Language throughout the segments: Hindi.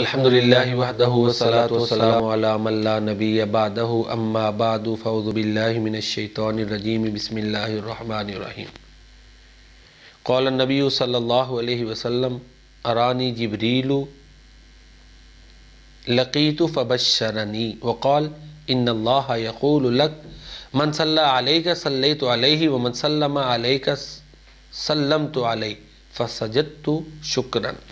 अलहमदिल्लाबी अबादू फ़ौज़बिल्लिनशैतरजीम बसमीम कौल नबी सल्ला वसम अरानी जबरीलू लकीत फ़बशरनी वक़ौल इन्नल्लायक़ूलक मनसल्ला अलैका सल्लै तो अलैहि व मनसलम अलैका सल्लम तो अलैह फ़सजत शुक्रन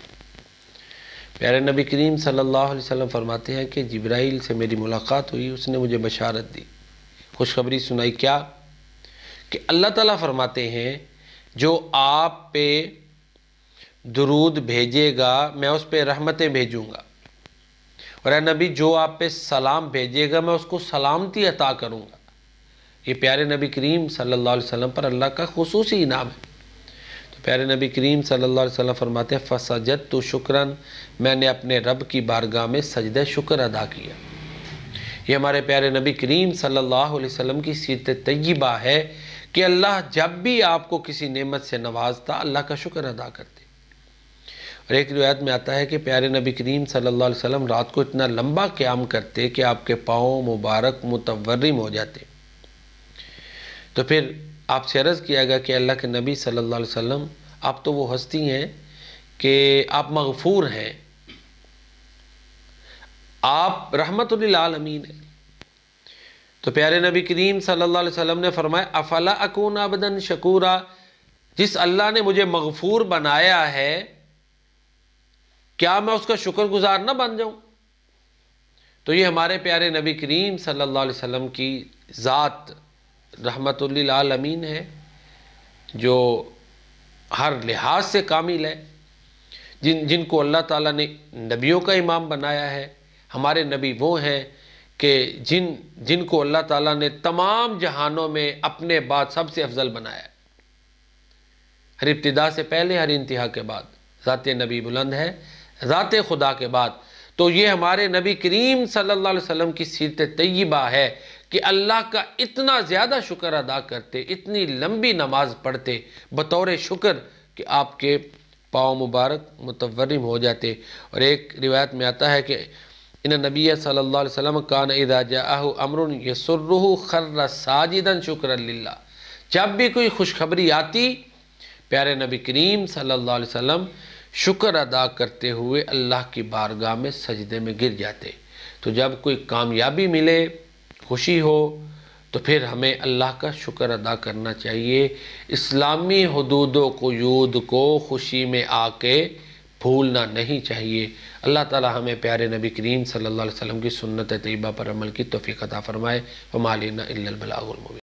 प्यारे नबी करीम सल्लल्लाहु अलैहि वसल्लम फरमाते हैं कि जब्राइल से मेरी मुलाकात हुई उसने मुझे बशारत दी खुशखबरी सुनाई क्या कि अल्लाह ताला फरमाते हैं जो आप पे दरूद भेजेगा मैं उस पर रहमतें भेजूँगा और नबी जो आप पे सलाम भेजेगा मैं उसको सलामती अता करूँगा ये प्यारे नबी करीम सल्लल्लाहु अलैहि वसल्लम पर अल्लाह का खसूसी इनाम है प्यारे नबी करीम सल्लल्लाहु अलैहि वसल्लम फरमाते हैं फसजत तो शुक्रन मैंने अपने रब की बारगाह में सजद शुक्र अदा किया ये हमारे प्यारे नबी करीम सल्लल्लाहु अलैहि वसल्लम की सीरत तय्यबा है कि अल्लाह जब भी आपको किसी नेमत से नवाजता अल्लाह का शुक्र अदा करते और एक रिवायत में आता है कि प्यारे नबी करीम सल्लल्लाहु अलैहि वसल्लम रात को इतना लंबा क्याम करते कि आपके पाँव मुबारक मुतवर्रम हो जाते तो फिर आपसे अर्ज़ किया गया कि अल्लाह के नबी सल्लल्लाहु अलैहि वसल्लम आप तो वो हस्ती हैं कि आप मगफूर हैं आप रहमत आलमीन हैं तो प्यारे नबी करीम सल्लल्लाहु अलैहि वसल्लम ने फरमाया अफला अकून अबदन शकूरा जिस अल्लाह ने मुझे मगफूर बनाया है क्या मैं उसका शुक्रगुजार ना बन जाऊं तो ये हमारे प्यारे नबी करीम सल्लल्लाहु अलैहि वसल्लम की ज़ात रहमतुल्लामीन है जो हर लिहाज से कामिल है जिन जिनको अल्लाह ताला ने नबियों का इमाम बनाया है हमारे नबी वो हैं कि जिन जिनको अल्लाह ताला ने तमाम जहानों में अपने बाद सबसे अफजल बनाया हर इब्तदा से पहले हर इंतहा के बाद ज़ात नबी बुलंद है ज़ात खुदा के बाद तो ये हमारे नबी करीम सल्लल्लाहु अलैहि वसल्लम की सीरत तय्यबा है कि अल्लाह का इतना ज़्यादा शुक्र अदा करते इतनी लंबी नमाज पढ़ते बतौर शुक्र कि आपके पाँव मुबारक मुतवरम हो जाते और एक रिवायत में आता है कि इन नबी सल्लल्लाहु अलैहि वसल्लम कान इदाजाह अमरुन यसुर्रह खर्र साजिदन शुक्र जब भी कोई खुशखबरी आती प्यारे नबी करीम सल्ला वसम शुक्र अदा करते हुए अल्लाह की बारगाह में सजदे में गिर जाते तो जब कोई कामयाबी मिले खुशी हो तो फिर हमें अल्लाह का शुक्र अदा करना चाहिए इस्लामी हदूद क़यूद को खुशी में आके भूलना नहीं चाहिए अल्लाह ताला हमें प्यारे नबी करीम सल्लल्लाहु अलैहि वसल्लम की सुन्नत तयबा पर अमल की तोफ़ी अदा फ़रमाए हमालिना